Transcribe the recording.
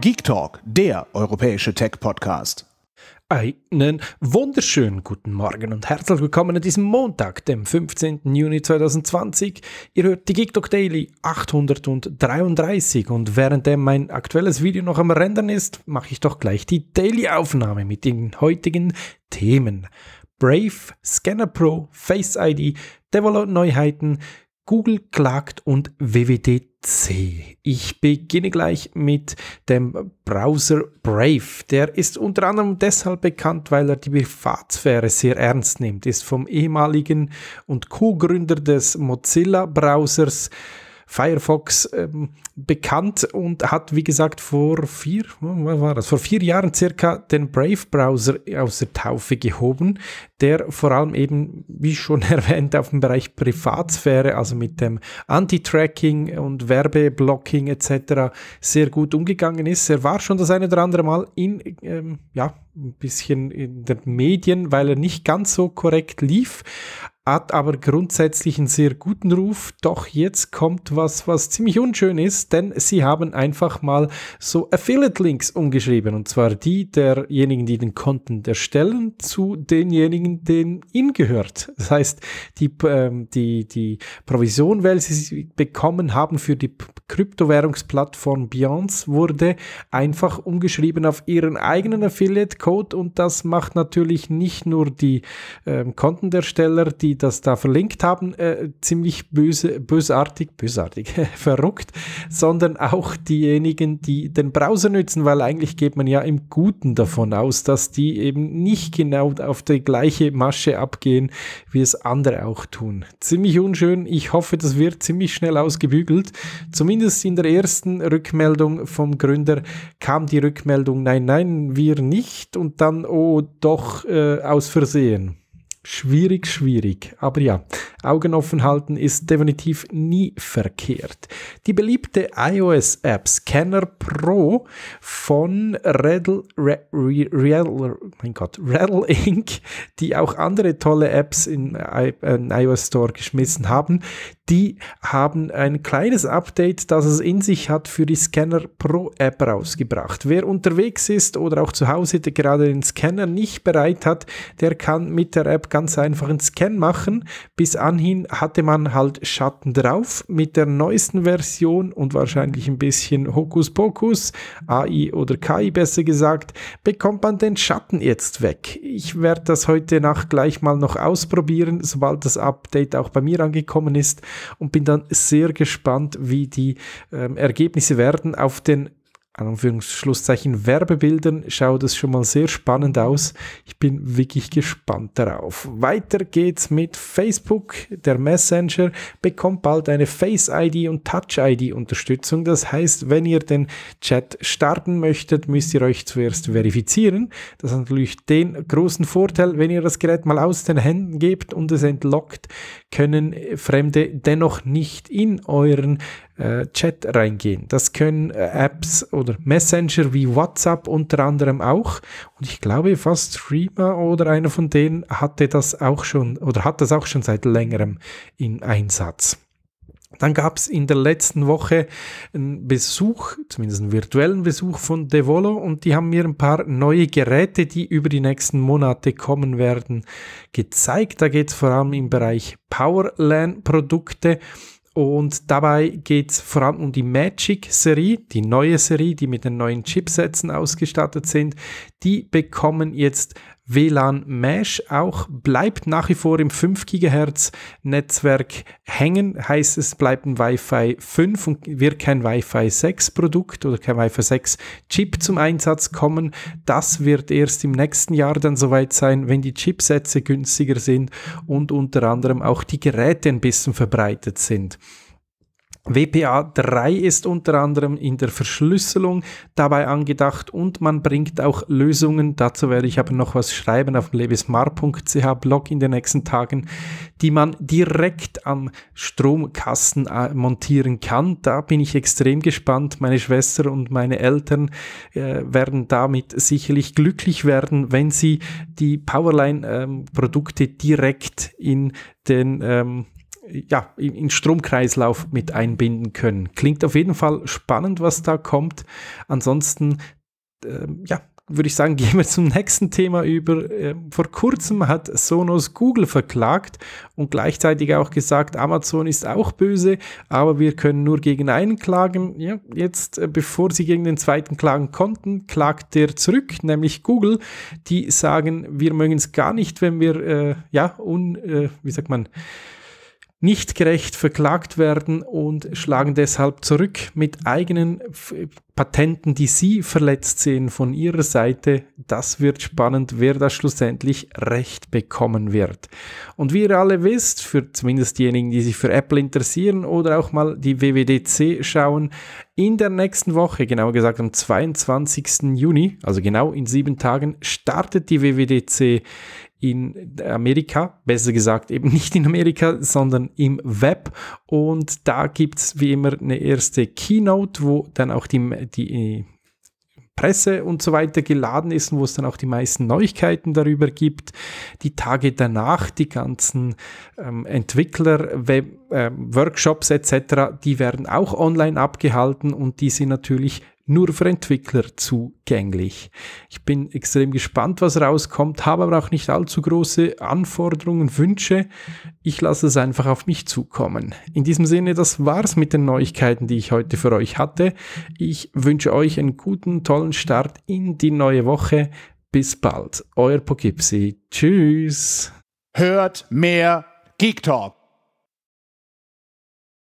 Geek Talk, der europäische Tech-Podcast. Einen wunderschönen guten Morgen und herzlich willkommen an diesem Montag, dem 15. Juni 2020. Ihr hört die Geek Talk Daily 833 und währenddem mein aktuelles Video noch am Rendern ist, mache ich doch gleich die Daily-Aufnahme mit den heutigen Themen. Brave, Scanner Pro, Face ID, Develop Neuheiten, Google klagt und WWDC. Ich beginne gleich mit dem Browser Brave. Der ist unter anderem deshalb bekannt, weil er die Privatsphäre sehr ernst nimmt. Ist vom ehemaligen und Co-Gründer des Mozilla-Browsers Firefox ähm, bekannt und hat, wie gesagt, vor vier, was war das? Vor vier Jahren circa den Brave Browser aus der Taufe gehoben, der vor allem eben, wie schon erwähnt, auf dem Bereich Privatsphäre, also mit dem Anti-Tracking und Werbeblocking etc. sehr gut umgegangen ist. Er war schon das eine oder andere Mal in, ähm, ja, ein bisschen in den Medien, weil er nicht ganz so korrekt lief hat aber grundsätzlich einen sehr guten Ruf. Doch jetzt kommt was, was ziemlich unschön ist, denn sie haben einfach mal so Affiliate-Links umgeschrieben. Und zwar die derjenigen, die den Content erstellen, zu denjenigen, denen ihn gehört. Das heißt, die, ähm, die, die Provision, welche sie bekommen haben für die Kryptowährungsplattform Beyonce, wurde einfach umgeschrieben auf ihren eigenen Affiliate-Code. Und das macht natürlich nicht nur die ähm, Content-Ersteller, die das da verlinkt haben, äh, ziemlich böse, bösartig, bösartig, verrückt, sondern auch diejenigen, die den Browser nützen, weil eigentlich geht man ja im Guten davon aus, dass die eben nicht genau auf die gleiche Masche abgehen, wie es andere auch tun. Ziemlich unschön. Ich hoffe, das wird ziemlich schnell ausgebügelt. Zumindest in der ersten Rückmeldung vom Gründer kam die Rückmeldung, nein, nein, wir nicht. Und dann, oh, doch, äh, aus Versehen schwierig, schwierig. Aber ja, Augen offen halten ist definitiv nie verkehrt. Die beliebte iOS-App Scanner Pro von Redl, Re, mein Gott, Redl Inc., die auch andere tolle Apps in, äh, in iOS Store geschmissen haben, die haben ein kleines Update, das es in sich hat, für die Scanner Pro App rausgebracht. Wer unterwegs ist oder auch zu Hause, der gerade den Scanner nicht bereit hat, der kann mit der App ganz einfach einen Scan machen, bis an anhin hatte man halt Schatten drauf mit der neuesten Version und wahrscheinlich ein bisschen Hokuspokus, AI oder KI besser gesagt, bekommt man den Schatten jetzt weg. Ich werde das heute Nacht gleich mal noch ausprobieren, sobald das Update auch bei mir angekommen ist und bin dann sehr gespannt, wie die ähm, Ergebnisse werden. Auf den Anführungsschlusszeichen Werbebildern schaut es schon mal sehr spannend aus. Ich bin wirklich gespannt darauf. Weiter geht's mit Facebook. Der Messenger bekommt bald eine Face ID und Touch ID Unterstützung. Das heißt, wenn ihr den Chat starten möchtet, müsst ihr euch zuerst verifizieren. Das hat natürlich den großen Vorteil, wenn ihr das Gerät mal aus den Händen gebt und es entlockt, können Fremde dennoch nicht in euren äh, Chat reingehen. Das können äh, Apps oder Messenger wie WhatsApp unter anderem auch. Und ich glaube, fast Streamer oder einer von denen hatte das auch schon oder hat das auch schon seit längerem in Einsatz. Dann gab es in der letzten Woche einen Besuch, zumindest einen virtuellen Besuch von Devolo und die haben mir ein paar neue Geräte, die über die nächsten Monate kommen werden, gezeigt. Da geht es vor allem im Bereich Powerlan-Produkte und dabei geht es vor allem um die Magic-Serie, die neue Serie, die mit den neuen Chipsätzen ausgestattet sind. Die bekommen jetzt WLAN Mesh auch bleibt nach wie vor im 5 GHz Netzwerk hängen. Heißt es bleibt ein Wi-Fi 5 und wird kein Wi-Fi 6 Produkt oder kein Wi-Fi 6 Chip zum Einsatz kommen. Das wird erst im nächsten Jahr dann soweit sein, wenn die Chipsätze günstiger sind und unter anderem auch die Geräte ein bisschen verbreitet sind. WPA 3 ist unter anderem in der Verschlüsselung dabei angedacht und man bringt auch Lösungen, dazu werde ich aber noch was schreiben auf dem lebesmar.ch Blog in den nächsten Tagen, die man direkt am Stromkasten äh, montieren kann. Da bin ich extrem gespannt. Meine Schwester und meine Eltern äh, werden damit sicherlich glücklich werden, wenn sie die Powerline-Produkte ähm, direkt in den ähm, ja, in, in Stromkreislauf mit einbinden können. Klingt auf jeden Fall spannend, was da kommt. Ansonsten, äh, ja, würde ich sagen, gehen wir zum nächsten Thema über. Ähm, vor kurzem hat Sonos Google verklagt und gleichzeitig auch gesagt, Amazon ist auch böse, aber wir können nur gegen einen klagen. Ja, jetzt, äh, bevor sie gegen den zweiten klagen konnten, klagt der zurück, nämlich Google. Die sagen, wir mögen es gar nicht, wenn wir, äh, ja, un, äh, wie sagt man, nicht gerecht verklagt werden und schlagen deshalb zurück mit eigenen Patenten, die sie verletzt sehen von ihrer Seite. Das wird spannend, wer da schlussendlich Recht bekommen wird. Und wie ihr alle wisst, für zumindest diejenigen, die sich für Apple interessieren oder auch mal die WWDC schauen, in der nächsten Woche, genauer gesagt am 22. Juni, also genau in sieben Tagen, startet die WWDC in Amerika, besser gesagt eben nicht in Amerika, sondern im Web. Und da gibt es wie immer eine erste Keynote, wo dann auch die, die äh, Presse und so weiter geladen ist und wo es dann auch die meisten Neuigkeiten darüber gibt. Die Tage danach, die ganzen ähm, Entwickler, Web, äh, Workshops etc., die werden auch online abgehalten und die sind natürlich nur für Entwickler zugänglich. Ich bin extrem gespannt, was rauskommt, habe aber auch nicht allzu große Anforderungen, Wünsche. Ich lasse es einfach auf mich zukommen. In diesem Sinne, das war's mit den Neuigkeiten, die ich heute für euch hatte. Ich wünsche euch einen guten, tollen Start in die neue Woche. Bis bald, euer Pogipsi. Tschüss. Hört mehr Geek Talk.